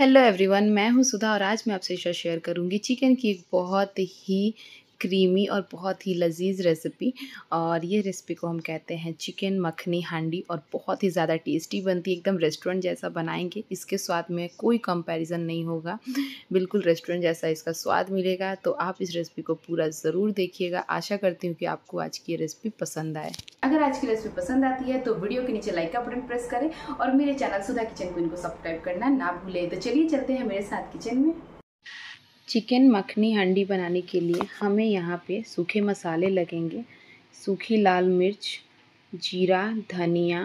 hello everyone मैं हूं सुधा और आज मैं आपसे शेयर करूंगी चिकन की एक बहुत ही क्रीमी और बहुत ही लजीज रेसिपी और ये रेसिपी को हम कहते हैं चिकन मखनी हांडी और बहुत ही ज़्यादा टेस्टी बनती है एकदम रेस्टोरेंट जैसा बनाएंगे इसके स्वाद में कोई कंपैरिजन नहीं होगा बिल्कुल रेस्टोरेंट जैसा इसका स्वाद मिलेगा तो आप इस रेसिपी को पूरा ज़रूर देखिएगा आशा करती हूँ कि आपको आज की ये रेसिपी पसंद आए अगर आज की रेसिपी पसंद आती है तो वीडियो के नीचे लाइक का बटन प्रेस करें और मेरे चैनल सुधा किचन को इनको सब्सक्राइब करना ना भूलें तो चलिए चलते हैं मेरे साथ किचन में चिकन मखनी हंडी बनाने के लिए हमें यहाँ पे सूखे मसाले लगेंगे सूखी लाल मिर्च जीरा धनिया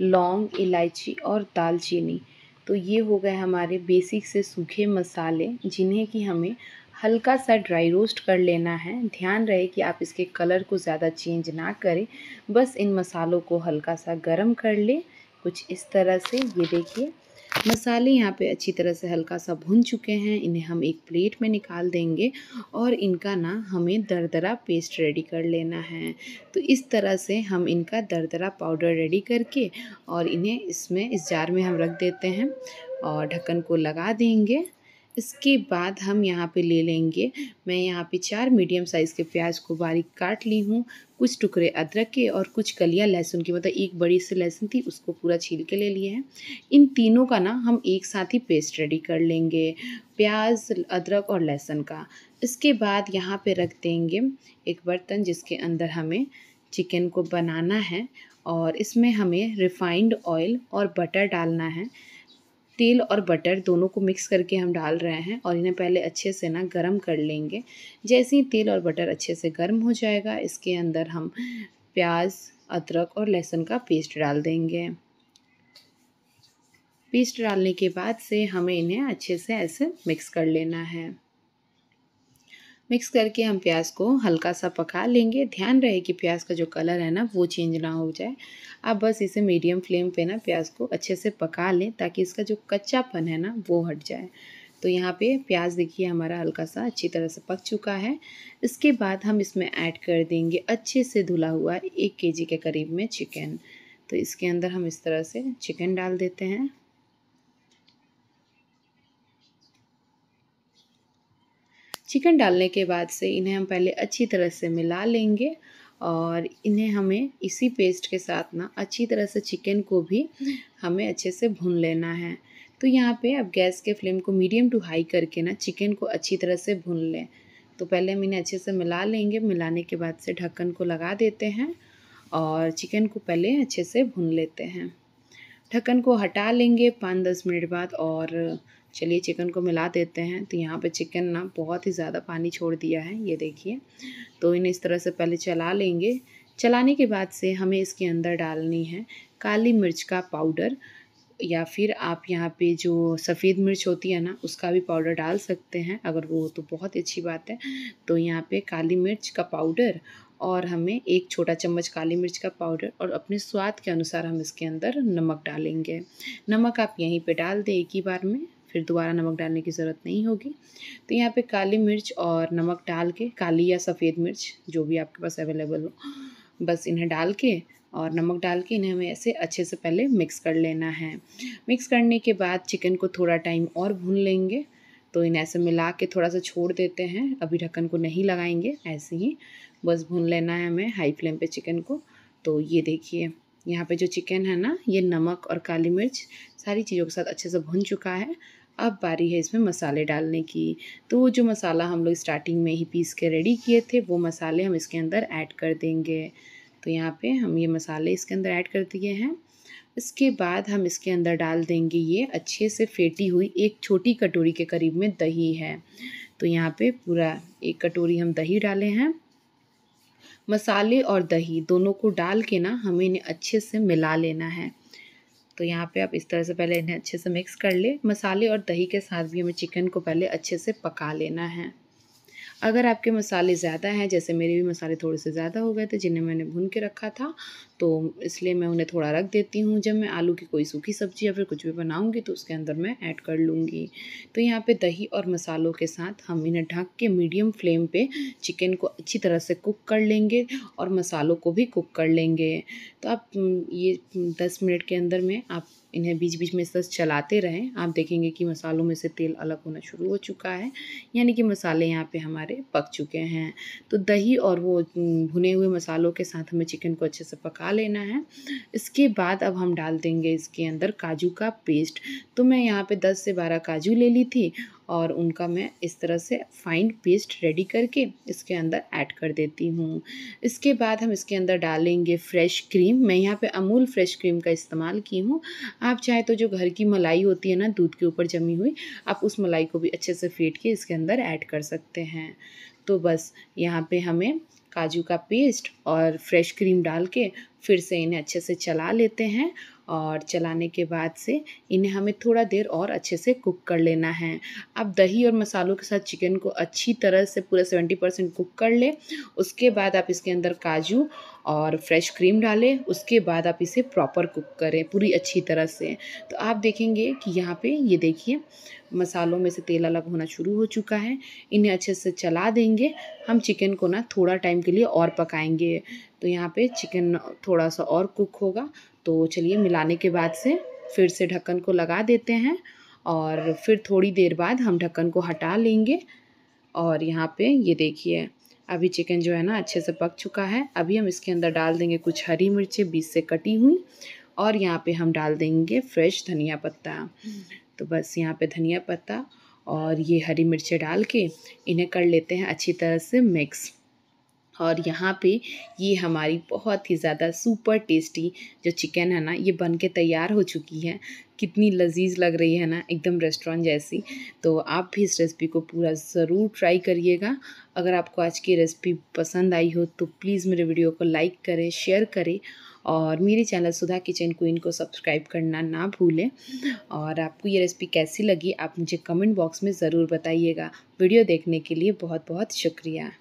लौंग इलायची और दालचीनी तो ये हो गए हमारे बेसिक से सूखे मसाले जिन्हें कि हमें हल्का सा ड्राई रोस्ट कर लेना है ध्यान रहे कि आप इसके कलर को ज़्यादा चेंज ना करें बस इन मसालों को हल्का सा गर्म कर लें कुछ इस तरह से ये देखिए मसाले यहाँ पे अच्छी तरह से हल्का सा भुन चुके हैं इन्हें हम एक प्लेट में निकाल देंगे और इनका ना हमें दरदरा पेस्ट रेडी कर लेना है तो इस तरह से हम इनका दरदरा पाउडर रेडी करके और इन्हें इसमें इस जार में हम रख देते हैं और ढक्कन को लगा देंगे इसके बाद हम यहाँ पे ले लेंगे मैं यहाँ पे चार मीडियम साइज़ के प्याज को बारीक काट ली हूँ कुछ टुकड़े अदरक के और कुछ कलियाँ लहसुन की मतलब एक बड़ी सी लहसुन थी उसको पूरा छील के ले लिए हैं इन तीनों का ना हम एक साथ ही पेस्ट रेडी कर लेंगे प्याज अदरक और लहसुन का इसके बाद यहाँ पे रख देंगे एक बर्तन जिसके अंदर हमें चिकन को बनाना है और इसमें हमें रिफाइंड ऑयल और बटर डालना है तेल और बटर दोनों को मिक्स करके हम डाल रहे हैं और इन्हें पहले अच्छे से ना गर्म कर लेंगे जैसे ही तेल और बटर अच्छे से गर्म हो जाएगा इसके अंदर हम प्याज अदरक और लहसुन का पेस्ट डाल देंगे पेस्ट डालने के बाद से हमें इन्हें अच्छे से ऐसे मिक्स कर लेना है मिक्स करके हम प्याज को हल्का सा पका लेंगे ध्यान रहे कि प्याज का जो कलर है ना वो चेंज ना हो जाए आप बस इसे मीडियम फ्लेम पे ना प्याज को अच्छे से पका लें ताकि इसका जो कच्चापन है ना वो हट जाए तो यहाँ पे प्याज देखिए हमारा हल्का सा अच्छी तरह से पक चुका है इसके बाद हम इसमें ऐड कर देंगे अच्छे से धुला हुआ एक के के करीब में चिकन तो इसके अंदर हम इस तरह से चिकन डाल देते हैं चिकन डालने के बाद से इन्हें हम पहले अच्छी तरह से मिला लेंगे और इन्हें हमें इसी पेस्ट के साथ ना अच्छी तरह से चिकन को भी हमें अच्छे से भून लेना है तो यहाँ पे अब गैस के फ्लेम को मीडियम टू हाई करके ना चिकन को अच्छी तरह से भून लें तो पहले हम इन्हें अच्छे से मिला लेंगे मिलाने के बाद से ढक्कन को लगा देते हैं और चिकन को पहले अच्छे से भून लेते हैं ढक्कन को हटा लेंगे पाँच दस मिनट बाद और चलिए चिकन को मिला देते हैं तो यहाँ पे चिकन ना बहुत ही ज़्यादा पानी छोड़ दिया है ये देखिए तो इन्हें इस तरह से पहले चला लेंगे चलाने के बाद से हमें इसके अंदर डालनी है काली मिर्च का पाउडर या फिर आप यहाँ पे जो सफ़ेद मिर्च होती है ना उसका भी पाउडर डाल सकते हैं अगर वो तो बहुत अच्छी बात है तो यहाँ पे काली मिर्च का पाउडर और हमें एक छोटा चम्मच काली मिर्च का पाउडर और अपने स्वाद के अनुसार हम इसके अंदर नमक डालेंगे नमक आप यहीं पे डाल दें एक ही बार में फिर दोबारा नमक डालने की ज़रूरत नहीं होगी तो यहाँ पे काली मिर्च और नमक डाल के काली या सफ़ेद मिर्च जो भी आपके पास अवेलेबल हो बस इन्हें डाल के और नमक डाल के इन्हें हमें ऐसे अच्छे से पहले मिक्स कर लेना है मिक्स करने के बाद चिकन को थोड़ा टाइम और भून लेंगे तो इन्हें ऐसे मिला के थोड़ा सा छोड़ देते हैं अभी ढक्कन को नहीं लगाएंगे ऐसे ही बस भून लेना है हमें हाई फ्लेम पे चिकन को तो ये देखिए यहाँ पे जो चिकन है ना ये नमक और काली मिर्च सारी चीज़ों के साथ अच्छे से भुन चुका है अब बारी है इसमें मसाले डालने की तो वो जो मसाला हम लोग स्टार्टिंग में ही पीस के रेडी किए थे वो मसाले हम इसके अंदर ऐड कर देंगे तो यहाँ पे हम ये मसाले इसके अंदर ऐड कर दिए हैं इसके बाद हम इसके अंदर डाल देंगे ये अच्छे से फेटी हुई एक छोटी कटोरी के करीब में दही है तो यहाँ पर पूरा एक कटोरी हम दही डाले हैं मसाले और दही दोनों को डाल के ना हमें इन्हें अच्छे से मिला लेना है तो यहाँ पे आप इस तरह से पहले इन्हें अच्छे से मिक्स कर ले मसाले और दही के साथ भी हमें चिकन को पहले अच्छे से पका लेना है अगर आपके मसाले ज़्यादा हैं जैसे मेरे भी मसाले थोड़े से ज़्यादा हो गए थे जिन्हें मैंने भून के रखा था तो इसलिए मैं उन्हें थोड़ा रख देती हूँ जब मैं आलू की कोई सूखी सब्ज़ी या फिर कुछ भी बनाऊँगी तो उसके अंदर मैं ऐड कर लूँगी तो यहाँ पर दही और मसालों के साथ हम इन्हें ढक के मीडियम फ्लेम पर चिकन को अच्छी तरह से कुक कर लेंगे और मसालों को भी कुक कर लेंगे तो आप ये दस मिनट के अंदर में आप इन्हें बीच बीच में सस चलाते रहें आप देखेंगे कि मसालों में से तेल अलग होना शुरू हो चुका है यानी कि मसाले यहाँ पे हमारे पक चुके हैं तो दही और वो भुने हुए मसालों के साथ हमें चिकन को अच्छे से पका लेना है इसके बाद अब हम डाल देंगे इसके अंदर काजू का पेस्ट तो मैं यहाँ पे दस से बारह काजू ले ली थी और उनका मैं इस तरह से फाइन पेस्ट रेडी करके इसके अंदर ऐड कर देती हूँ इसके बाद हम इसके अंदर डालेंगे फ्रेश क्रीम मैं यहाँ पे अमूल फ्रेश क्रीम का इस्तेमाल की हूँ आप चाहे तो जो घर की मलाई होती है ना दूध के ऊपर जमी हुई आप उस मलाई को भी अच्छे से फेंट के इसके अंदर ऐड कर सकते हैं तो बस यहाँ पर हमें काजू का पेस्ट और फ्रेश क्रीम डाल के फिर से इन्हें अच्छे से चला लेते हैं और चलाने के बाद से इन्हें हमें थोड़ा देर और अच्छे से कुक कर लेना है आप दही और मसालों के साथ चिकन को अच्छी तरह से पूरा सेवेंटी परसेंट कुक कर ले उसके बाद आप इसके अंदर काजू और फ्रेश क्रीम डालें उसके बाद आप इसे प्रॉपर कुक करें पूरी अच्छी तरह से तो आप देखेंगे कि यहाँ पे ये देखिए मसालों में से तेल अलग होना शुरू हो चुका है इन्हें अच्छे से चला देंगे हम चिकन को ना थोड़ा टाइम के लिए और पकाएंगे तो यहाँ पे चिकन थोड़ा सा और कुक होगा तो चलिए मिलाने के बाद से फिर से ढक्कन को लगा देते हैं और फिर थोड़ी देर बाद हम ढक्कन को हटा लेंगे और यहाँ पे ये देखिए अभी चिकन जो है ना अच्छे से पक चुका है अभी हम इसके अंदर डाल देंगे कुछ हरी मिर्चें बीच से कटी हुई और यहाँ पे हम डाल देंगे फ्रेश धनिया पत्ता तो बस यहाँ पे धनिया पत्ता और ये हरी मिर्चें डाल के इन्हें कर लेते हैं अच्छी तरह से मिक्स और यहाँ पे ये हमारी बहुत ही ज़्यादा सुपर टेस्टी जो चिकन है ना ये बन के तैयार हो चुकी है कितनी लजीज लग रही है ना एकदम रेस्टोरेंट जैसी तो आप भी इस रेसिपी को पूरा ज़रूर ट्राई करिएगा अगर आपको आज की रेसिपी पसंद आई हो तो प्लीज़ मेरे वीडियो को लाइक करें शेयर करें और मेरे चैनल सुधा किचन क्वीन को सब्सक्राइब करना ना भूलें और आपको ये रेसिपी कैसी लगी आप मुझे कमेंट बॉक्स में ज़रूर बताइएगा वीडियो देखने के लिए बहुत बहुत शुक्रिया